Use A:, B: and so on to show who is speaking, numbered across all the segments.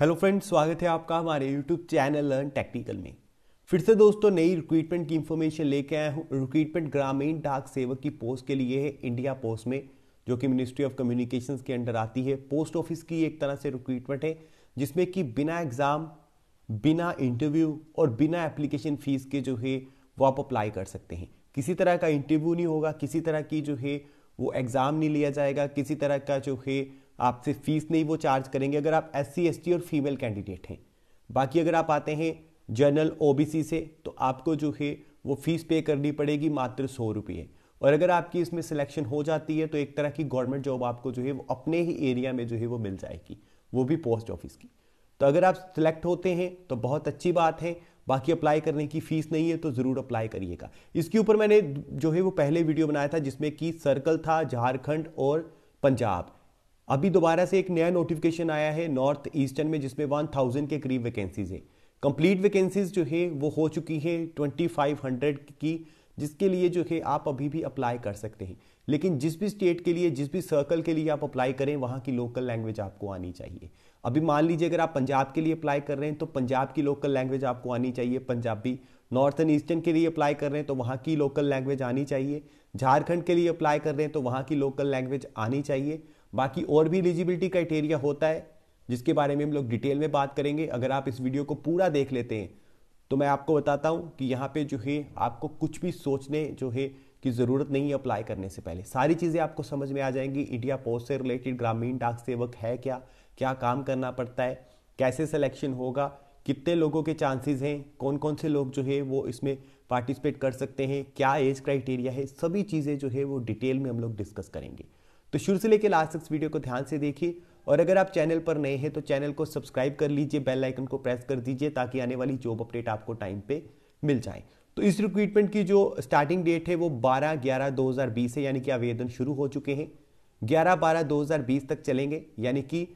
A: hello friends स्वागत है आपका हमारे यूट्यूब चैनल लर्न टेक्निकल में फिर से दोस्तों नई रिक्रूटमेंट की इन्फॉर्मेशन लेके आया हूँ रिक्रूटमेंट ग्रामीण डाक सेवक की पोस्ट के लिए है इंडिया पोस्ट में जो कि मिनिस्ट्री ऑफ कम्युनिकेशंस के अंडर आती है पोस्ट ऑफिस की एक तरह से रिक्रूटमेंट है जिसमें कि बिना एग्ज़ाम बिना इंटरव्यू और बिना एप्लीकेशन फ़ीस के जो है वो आप अप्लाई कर सकते हैं किसी तरह का इंटरव्यू नहीं होगा किसी तरह की जो है वो एग्ज़ाम नहीं लिया जाएगा किसी तरह का जो है आपसे फीस नहीं वो चार्ज करेंगे अगर आप एस सी और फीमेल कैंडिडेट हैं बाकी अगर आप आते हैं जनरल ओ से तो आपको जो है वो फीस पे करनी पड़ेगी मात्र सौ रुपये और अगर आपकी इसमें सिलेक्शन हो जाती है तो एक तरह की गवर्नमेंट जॉब आपको जो है वो अपने ही एरिया में जो है वो मिल जाएगी वो भी पोस्ट ऑफिस की तो अगर आप सिलेक्ट होते हैं तो बहुत अच्छी बात है बाकी अप्लाई करने की फ़ीस नहीं है तो ज़रूर अप्लाई करिएगा इसके ऊपर मैंने जो है वो पहले वीडियो बनाया था जिसमें कि सर्कल था झारखंड और पंजाब अभी दोबारा से एक नया नोटिफिकेशन आया है नॉर्थ ईस्टर्न में जिसमें वन थाउजेंड के करीब वैकेंसीज है कंप्लीट वैकेंसीज जो है वो हो चुकी है ट्वेंटी फाइव हंड्रेड की जिसके लिए जो है आप अभी भी अप्लाई कर सकते हैं लेकिन जिस भी स्टेट के लिए जिस भी सर्कल के लिए आप अप्लाई करें वहाँ की लोकल लैंग्वेज आपको आनी चाहिए अभी मान लीजिए अगर आप पंजाब के लिए अप्लाई कर रहे हैं तो पंजाब की लोकल लैंग्वेज आपको आनी चाहिए पंजाबी नॉर्थ एंड ईस्टर्न के लिए अप्लाई कर रहे हैं तो वहाँ की लोकल लैंग्वेज आनी चाहिए झारखंड के लिए अप्लाई कर रहे हैं तो वहाँ की लोकल लैंग्वेज आनी चाहिए बाकी और भी एलिजिबिलिटी क्राइटेरिया होता है जिसके बारे में हम लोग डिटेल में बात करेंगे अगर आप इस वीडियो को पूरा देख लेते हैं तो मैं आपको बताता हूँ कि यहाँ पे जो है आपको कुछ भी सोचने जो है कि ज़रूरत नहीं है अप्लाई करने से पहले सारी चीज़ें आपको समझ में आ जाएंगी इंडिया पोस्ट से रिलेटेड ग्रामीण डाक सेवक है क्या क्या काम करना पड़ता है कैसे सिलेक्शन होगा कितने लोगों के चांसेस हैं कौन कौन से लोग जो है वो इसमें पार्टिसिपेट कर सकते हैं क्या एज क्राइटेरिया है सभी चीज़ें जो है वो डिटेल में हम लोग डिस्कस करेंगे तो शुरू से लेकर लास्ट तक वीडियो को ध्यान से देखिए और अगर आप चैनल पर नए हैं तो चैनल को सब्सक्राइब कर लीजिए बेल आइकन को प्रेस कर दीजिए ताकि आने वाली जॉब अपडेट आपको टाइम पे मिल जाए तो इस रिक्रूटमेंट की जो स्टार्टिंग डेट है वो 12 ग्यारह 2020 है यानी कि आवेदन शुरू हो चुके हैं 11 बारह 2020 तक चलेंगे यानी कि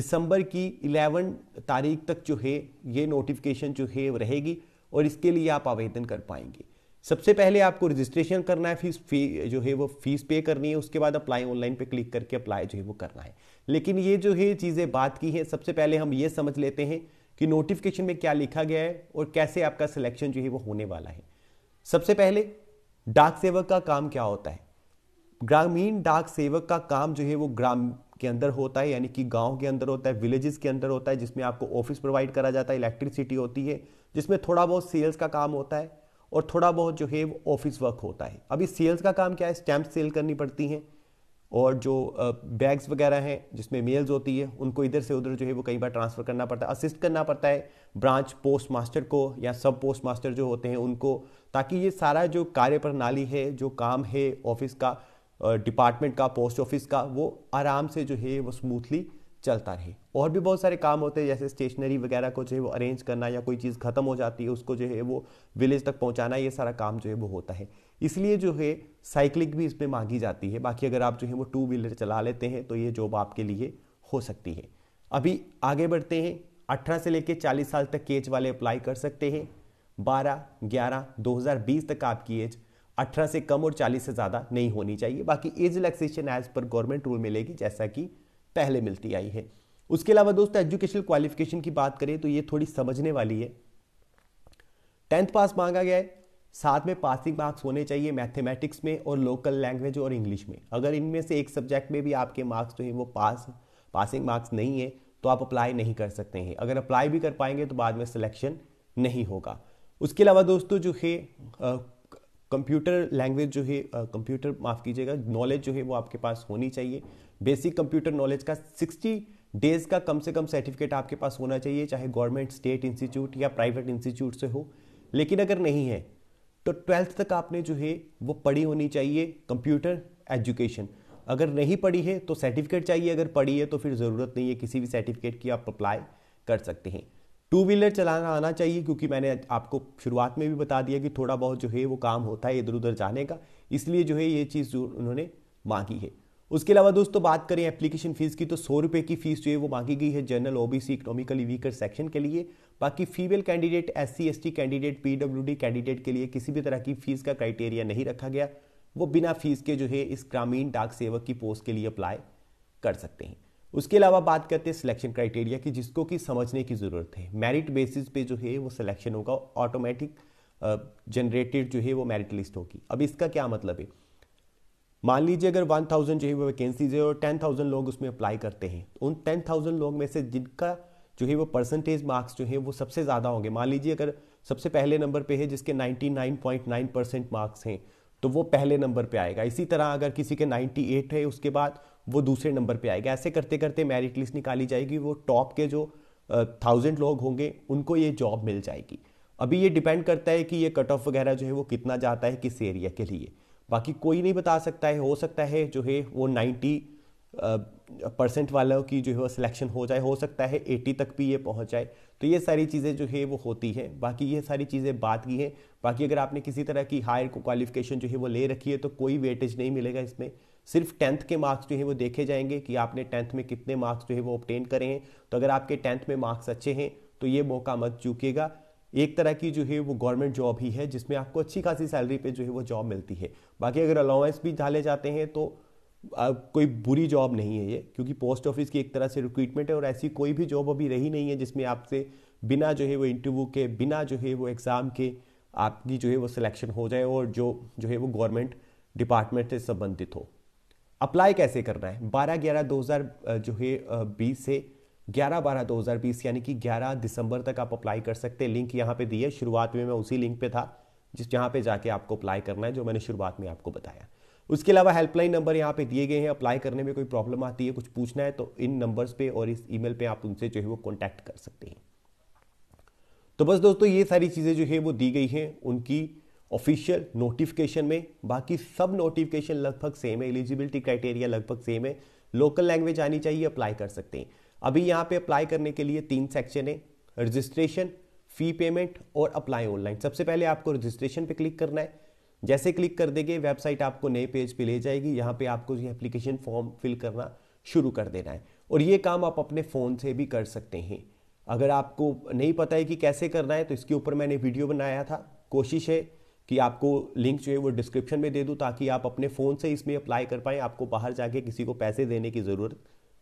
A: दिसंबर की 11 तारीख तक जो है ये नोटिफिकेशन जो है रहेगी और इसके लिए आप आवेदन कर पाएंगे सबसे पहले आपको रजिस्ट्रेशन करना है फीस फी जो है वो फीस पे करनी है उसके बाद अप्लाई ऑनलाइन पे क्लिक करके अप्लाई जो है वो करना है लेकिन ये जो है चीज़ें बात की हैं सबसे पहले हम ये समझ लेते हैं कि नोटिफिकेशन में क्या लिखा गया है और कैसे आपका सिलेक्शन जो है वो होने वाला है सबसे पहले डाक सेवक का काम क्या होता है ग्रामीण डाक सेवक का काम जो है वो ग्राम के अंदर होता है यानी कि गांव के अंदर होता है विलेजेस के अंदर होता है जिसमें आपको ऑफिस प्रोवाइड करा जाता है इलेक्ट्रिसिटी होती है जिसमें थोड़ा बहुत सेल्स का काम होता है और थोड़ा बहुत जो है ऑफिस वर्क होता है अभी सेल्स का काम क्या है स्टैम्प सेल करनी पड़ती हैं और जो बैग्स वगैरह हैं जिसमें मेल्स होती है उनको इधर से उधर जो है वो कई बार ट्रांसफ़र करना पड़ता है असिस्ट करना पड़ता है ब्रांच पोस्ट मास्टर को या सब पोस्ट मास्टर जो होते हैं उनको ताकि ये सारा जो कार्य प्रणाली है जो काम है ऑफिस का डिपार्टमेंट का पोस्ट ऑफिस का वो आराम से जो है वो स्मूथली चलता रहे और भी बहुत सारे काम होते हैं जैसे स्टेशनरी वगैरह को जो है वो अरेंज करना या कोई चीज़ ख़त्म हो जाती है उसको जो है वो विलेज तक पहुंचाना ये सारा काम जो है वो होता है इसलिए जो है साइकिलिंग भी इसमें मांगी जाती है बाकी अगर आप जो है वो टू व्हीलर चला लेते हैं तो ये जॉब आपके लिए हो सकती है अभी आगे बढ़ते हैं अठारह से लेकर चालीस साल तक के एज वाले अप्लाई कर सकते हैं बारह ग्यारह दो तक आपकी एज 18 से कम और 40 से ज़्यादा नहीं होनी चाहिए बाकी एज रिलैक्सेशन एज पर गवर्नमेंट रूल मिलेगी जैसा कि पहले मिलती आई है उसके अलावा दोस्तों एजुकेशनल क्वालिफिकेशन की बात करें तो ये थोड़ी समझने वाली है टेंथ पास मांगा गया है साथ में पासिंग मार्क्स होने चाहिए मैथमेटिक्स में और लोकल लैंग्वेज और इंग्लिश में अगर इनमें से एक सब्जेक्ट में भी आपके मार्क्स जो है वो पास पासिंग मार्क्स नहीं है तो आप अप्लाई नहीं कर सकते हैं अगर अप्लाई भी कर पाएंगे तो बाद में सिलेक्शन नहीं होगा उसके अलावा दोस्तों जो है कंप्यूटर लैंग्वेज जो है कंप्यूटर माफ़ कीजिएगा नॉलेज जो है वो आपके पास होनी चाहिए बेसिक कंप्यूटर नॉलेज का सिक्सटी डेज का कम से कम सर्टिफिकेट आपके पास होना चाहिए चाहे गवर्नमेंट स्टेट इंस्टीट्यूट या प्राइवेट इंस्टीट्यूट से हो लेकिन अगर नहीं है तो ट्वेल्थ तक आपने जो है वो पढ़ी होनी चाहिए कंप्यूटर एजुकेशन अगर नहीं पढ़ी है तो सर्टिफिकेट चाहिए अगर पढ़ी है तो फिर ज़रूरत नहीं है किसी भी सर्टिफिकेट की आप अप्लाई कर सकते हैं टू व्हीलर चलाना आना चाहिए क्योंकि मैंने आपको शुरुआत में भी बता दिया कि थोड़ा बहुत जो है वो काम होता है इधर उधर जाने का इसलिए जो है ये चीज़ जो उन्होंने मांगी है उसके अलावा दोस्तों बात करें एप्लीकेशन फ़ीस की तो सौ रुपये की फ़ीस जो है वो मांगी गई है general OBC economically weaker section के लिए बाकी female candidate S C S T candidate P W D candidate के लिए किसी भी तरह की फ़ीस का क्राइटेरिया नहीं रखा गया वो बिना फीस के जो है इस ग्रामीण डाक सेवक की पोस्ट के लिए अप्लाई कर सकते हैं उसके अलावा बात करते हैं सिलेक्शन क्राइटेरिया की जिसको कि समझने की ज़रूरत है मेरिट बेसिस पे जो है वो सिलेक्शन होगा ऑटोमेटिक जनरेटेड जो है वो मेरिट लिस्ट होगी अब इसका क्या मतलब है मान लीजिए अगर 1000 जो है वो वैकेंसीज है और 10000 लोग उसमें अप्लाई करते हैं तो उन 10000 लोग में से जिनका जो है वो परसेंटेज मार्क्स जो है वो सबसे ज़्यादा होंगे मान लीजिए अगर सबसे पहले नंबर पे है जिसके 99.9 परसेंट मार्क्स हैं तो वो पहले नंबर पे आएगा इसी तरह अगर किसी के 98 है उसके बाद वो दूसरे नंबर पे आएगा ऐसे करते करते मेरिट लिस्ट निकाली जाएगी वो टॉप के जो थाउजेंड लोग होंगे उनको ये जॉब मिल जाएगी अभी ये डिपेंड करता है कि ये कट ऑफ वगैरह जो है वो कितना जाता है किस एरिया के लिए बाकी कोई नहीं बता सकता है हो सकता है जो है वो नाइन्टी परसेंट वालों की जो है वो सिलेक्शन हो जाए हो सकता है एटी तक भी ये पहुंच जाए तो ये सारी चीज़ें जो है वो होती हैं बाकी ये सारी चीज़ें बात की हैं बाकी अगर आपने किसी तरह की हायर क्वालिफिकेशन जो है वो ले रखी है तो कोई वेटेज नहीं मिलेगा इसमें सिर्फ टेंथ के मार्क्स जो है वो देखे जाएंगे कि आपने टेंथ में कितने मार्क्स जो है वो ऑप्टेन करें हैं तो अगर आपके टेंथ में मार्क्स अच्छे हैं तो ये मौका मत चूकेगा एक तरह की जो है वो गवर्नमेंट जॉब ही है जिसमें आपको अच्छी खासी सैलरी पे जो है वो जॉब मिलती है बाकी अगर अलाउंस भी डाले जाते हैं तो आ, कोई बुरी जॉब नहीं है ये क्योंकि पोस्ट ऑफिस की एक तरह से रिक्रूटमेंट है और ऐसी कोई भी जॉब अभी रही नहीं है जिसमें आपसे बिना जो है वो इंटरव्यू के बिना जो है वो एग्ज़ाम के आपकी जो है वो सिलेक्शन हो जाए और जो जो है वो गवर्नमेंट डिपार्टमेंट से संबंधित हो अप्लाई कैसे करना है 12 ग्यारह 2000 जो है बीस से 11 बारह 2020 यानी कि 11 दिसंबर तक आप अप्लाई कर सकते हैं लिंक यहाँ पे दी है शुरुआत में मैं उसी लिंक पे था जिस जहाँ पे जाके आपको अप्लाई करना है जो मैंने शुरुआत में आपको बताया उसके अलावा हेल्पलाइन नंबर यहाँ पे दिए गए हैं अप्लाई करने में कोई प्रॉब्लम आती है कुछ पूछना है तो इन नंबर्स पे और इस ईमेल पे आप उनसे जो है वो कॉन्टैक्ट कर सकते हैं तो बस दोस्तों ये सारी चीज़ें जो है वो दी गई हैं उनकी ऑफिशियल नोटिफिकेशन में बाकी सब नोटिफिकेशन लगभग सेम है एलिजिबिलिटी क्राइटेरिया लगभग सेम है लोकल लैंग्वेज आनी चाहिए अप्लाई कर सकते हैं अभी यहाँ पे अप्लाई करने के लिए तीन सेक्शन है रजिस्ट्रेशन फी पेमेंट और अप्लाई ऑनलाइन सबसे पहले आपको रजिस्ट्रेशन पे क्लिक करना है जैसे क्लिक कर देंगे वेबसाइट आपको नए पेज पे ले जाएगी यहाँ पे आपको ये एप्लीकेशन फॉर्म फिल करना शुरू कर देना है और ये काम आप अपने फ़ोन से भी कर सकते हैं अगर आपको नहीं पता है कि कैसे करना है तो इसके ऊपर मैंने वीडियो बनाया था कोशिश है कि आपको लिंक जो है वो डिस्क्रिप्शन में दे दूँ ताकि आप अपने फ़ोन से इसमें अप्लाई कर पाएँ आपको बाहर जाके किसी को पैसे देने की ज़रूरत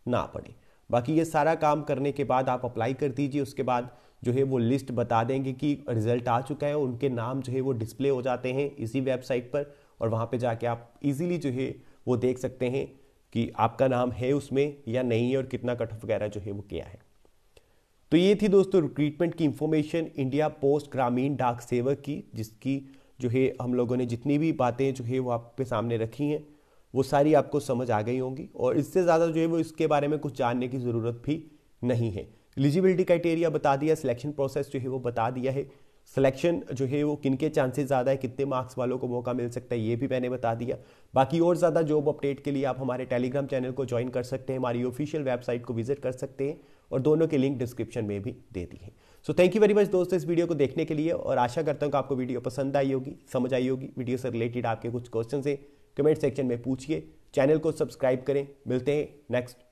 A: ना पड़े बाकी ये सारा काम करने के बाद आप अप्लाई कर दीजिए उसके बाद जो है वो लिस्ट बता देंगे कि रिजल्ट आ चुका है उनके नाम जो है वो डिस्प्ले हो जाते हैं इसी वेबसाइट पर और वहाँ पे जाके आप इजीली जो है वो देख सकते हैं कि आपका नाम है उसमें या नहीं है और कितना कट ऑफ वगैरह जो है वो किया है तो ये थी दोस्तों रिक्रूटमेंट की इन्फॉर्मेशन इंडिया पोस्ट ग्रामीण डाक सेवक की जिसकी जो है हम लोगों ने जितनी भी बातें जो है वो आपके सामने रखी हैं वो सारी आपको समझ आ गई होंगी और इससे ज़्यादा जो है वो इसके बारे में कुछ जानने की ज़रूरत भी नहीं है एलिजिबिलिटी क्राइटेरिया बता दिया सिलेक्शन प्रोसेस जो है वो बता दिया है सिलेक्शन जो है वो किन के चांसेस ज़्यादा है कितने मार्क्स वालों को मौका मिल सकता है ये भी मैंने बता दिया बाकी और ज़्यादा जॉब अपडेट के लिए आप हमारे टेलीग्राम चैनल को ज्वाइन कर सकते हैं हमारी ऑफिशियल वेबसाइट को विजिट कर सकते हैं और दोनों के लिंक डिस्क्रिप्शन में भी दे दी है so thank you very much दोस्तों इस वीडियो को देखने के लिए और आशा करता हूँ कि आपको वीडियो पसंद आई होगी समझ आई होगी वीडियो से रिलेटेड आपके कुछ क्वेश्चन है कमेंट सेक्शन में पूछिए चैनल को सब्सक्राइब करें मिलते हैं नेक्स्ट